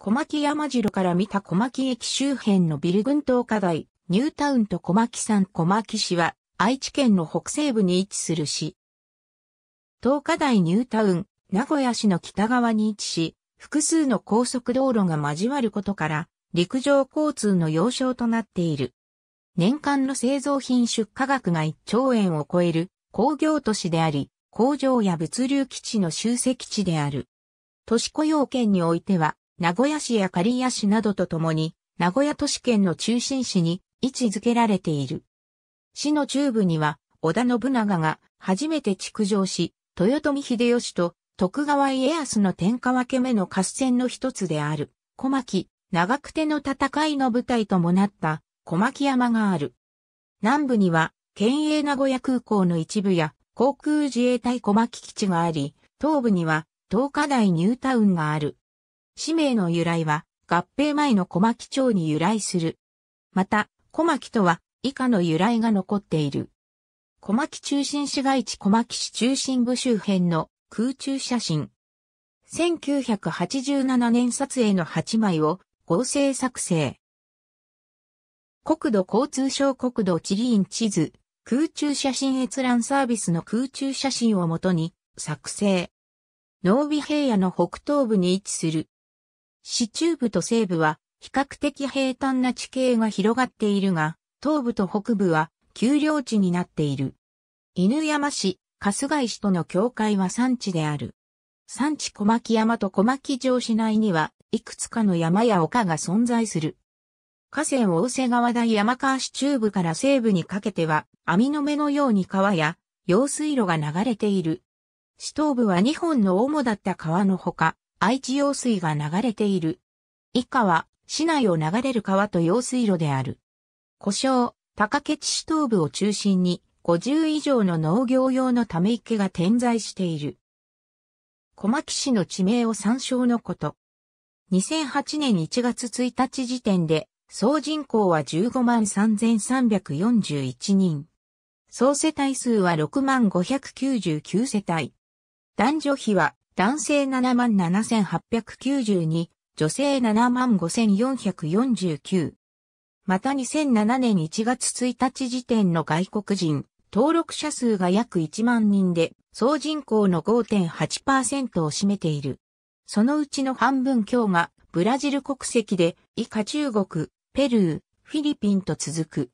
小牧山城から見た小牧駅周辺のビル群島課題、ニュータウンと小牧山小牧市は、愛知県の北西部に位置する市。東課台ニュータウン、名古屋市の北側に位置し、複数の高速道路が交わることから、陸上交通の要衝となっている。年間の製造品出荷額が1兆円を超える工業都市であり、工場や物流基地の集積地である。都市雇用圏においては、名古屋市や刈谷市などとともに、名古屋都市圏の中心市に位置づけられている。市の中部には、織田信長が初めて築城し、豊臣秀吉と徳川家康の天下分け目の合戦の一つである、小牧、長久手の戦いの舞台ともなった小牧山がある。南部には、県営名古屋空港の一部や航空自衛隊小牧基地があり、東部には、東華大ニュータウンがある。氏名の由来は、合併前の小牧町に由来する。また、小牧とは、以下の由来が残っている。小牧中心市街地小牧市中心部周辺の空中写真。1987年撮影の8枚を合成作成。国土交通省国土地理院地図、空中写真閲覧サービスの空中写真をもとに作成。濃尾平野の北東部に位置する市中部と西部は比較的平坦な地形が広がっているが、東部と北部は丘陵地になっている。犬山市、春日井市との境界は山地である。山地小牧山と小牧城市内には、いくつかの山や丘が存在する。河川大瀬川大山川市中部から西部にかけては、網の目のように川や、用水路が流れている。市東部は2本の主だった川のほか、愛知用水が流れている。以下は、市内を流れる川と用水路である。故障、高ケ市東部を中心に、50以上の農業用のため池が点在している。小牧市の地名を参照のこと。2008年1月1日時点で、総人口は15万3341人。総世帯数は6万599世帯。男女比は男性77,892、女性75,449。また2007年1月1日時点の外国人、登録者数が約1万人で、総人口の5.8%を占めている。そのうちの半分強が、ブラジル国籍で、以下中国、ペルー、フィリピンと続く。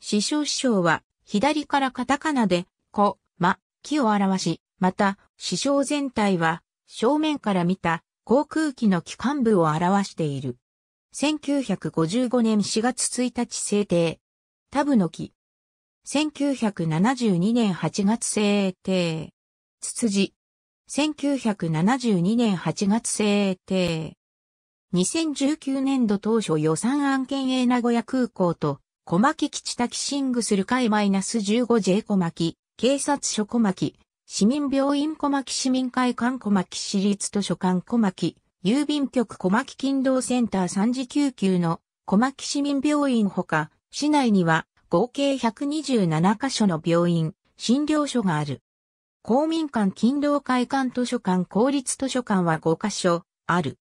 師匠師匠は、左からカタカナで、コ、マ、木を表し、また、視床全体は正面から見た航空機の機関部を表している。1955年4月1日制定。タブの木。1972年8月制定。ツツジ。1972年8月制定。2019年度当初予算案件営名古屋空港と小牧基地タキシングする会 -15J 小牧、警察署小牧、市民病院小牧市民会館小牧市立図書館小牧、郵便局小牧勤労センター3次救急の小牧市民病院ほか、市内には合計127カ所の病院、診療所がある。公民館勤労会館図書館公立図書館は5カ所、ある。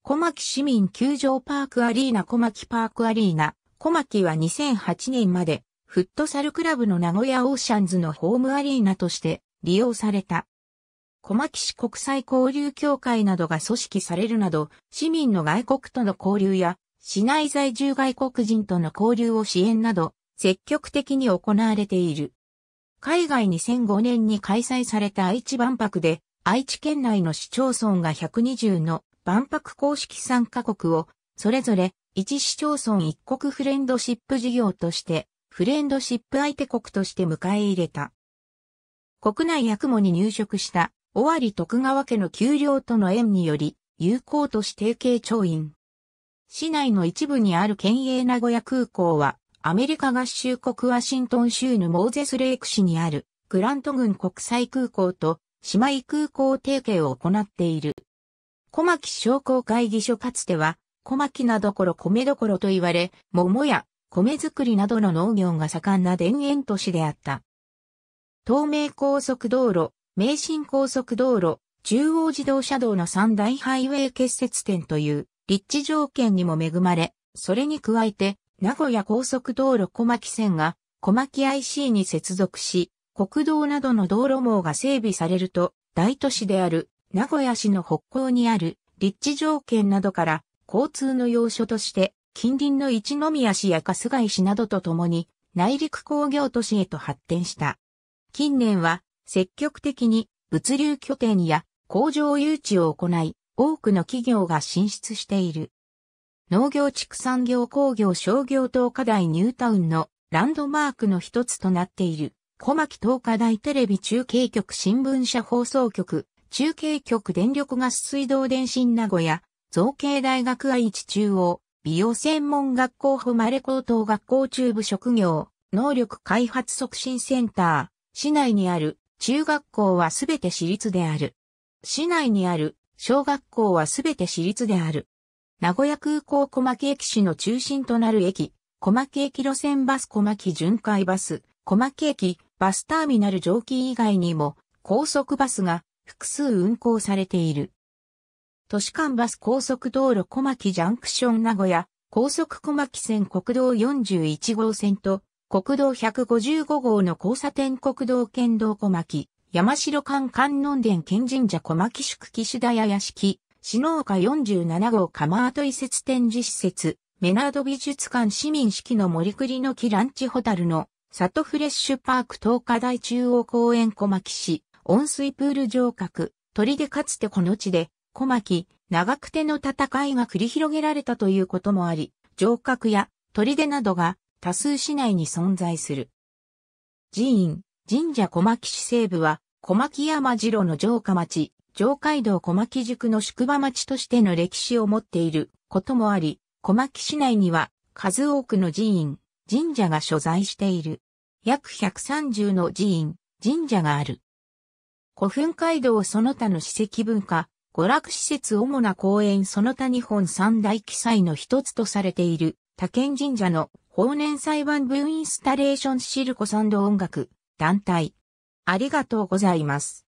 小牧市民球場パークアリーナ小牧パークアリーナ、小牧は2008年まで、フットサルクラブの名古屋オーシャンズのホームアリーナとして利用された。小牧市国際交流協会などが組織されるなど、市民の外国との交流や、市内在住外国人との交流を支援など、積極的に行われている。海外2005年に開催された愛知万博で、愛知県内の市町村が120の万博公式参加国を、それぞれ1市町村一国フレンドシップ事業として、フレンドシップ相手国として迎え入れた。国内役務に入職した、尾張徳川家の給料との縁により、友好都市提携調印。市内の一部にある県営名古屋空港は、アメリカ合衆国ワシントン州のモーゼスレイク市にある、グラント郡国際空港と、姉妹空港提携を行っている。小牧商工会議所かつては、小牧などころ米どころと言われ、桃や米作りなどの農業が盛んな田園都市であった。東名高速道路、名神高速道路、中央自動車道の三大ハイウェイ結節点という立地条件にも恵まれ、それに加えて、名古屋高速道路小牧線が小牧 IC に接続し、国道などの道路網が整備されると、大都市である名古屋市の北港にある立地条件などから交通の要所として近隣の一宮市や春日井市などとともに内陸工業都市へと発展した。近年は積極的に物流拠点や工場誘致を行い、多くの企業が進出している。農業畜産業工業商業等課題ニュータウンのランドマークの一つとなっている、小牧東課題テレビ中継局新聞社放送局、中継局電力ガス水道電信名古屋、造形大学愛知中央、美容専門学校誉れ高等学校中部職業、能力開発促進センター市内にある中学校はすべて私立である。市内にある小学校はすべて私立である。名古屋空港小牧駅市の中心となる駅、小牧駅路線バス小牧巡回バス、小牧駅バスターミナル上気以外にも高速バスが複数運行されている。都市間バス高速道路小牧ジャンクション名古屋、高速小牧線国道41号線と国道155号の交差点国道県道小牧、山城間観音殿県神社小牧宿岸田屋屋敷、篠岡47号釜跡移設展示施設、メナード美術館市民式の森栗の木ランチホタルの里フレッシュパーク東華大中央公園小牧市、温水プール城郭、鳥でかつてこの地で、小牧、長久手の戦いが繰り広げられたということもあり、城郭や鳥でなどが多数市内に存在する。寺院、神社小牧市西部は、小牧山城の城下町、城街道小牧塾の宿場町としての歴史を持っていることもあり、小牧市内には数多くの寺院、神社が所在している。約130の寺院、神社がある。古墳街道その他の史跡文化、娯楽施設主な公園その他日本三大記載の一つとされている他県神社の法年裁判部インスタレーションシルコサンド音楽団体。ありがとうございます。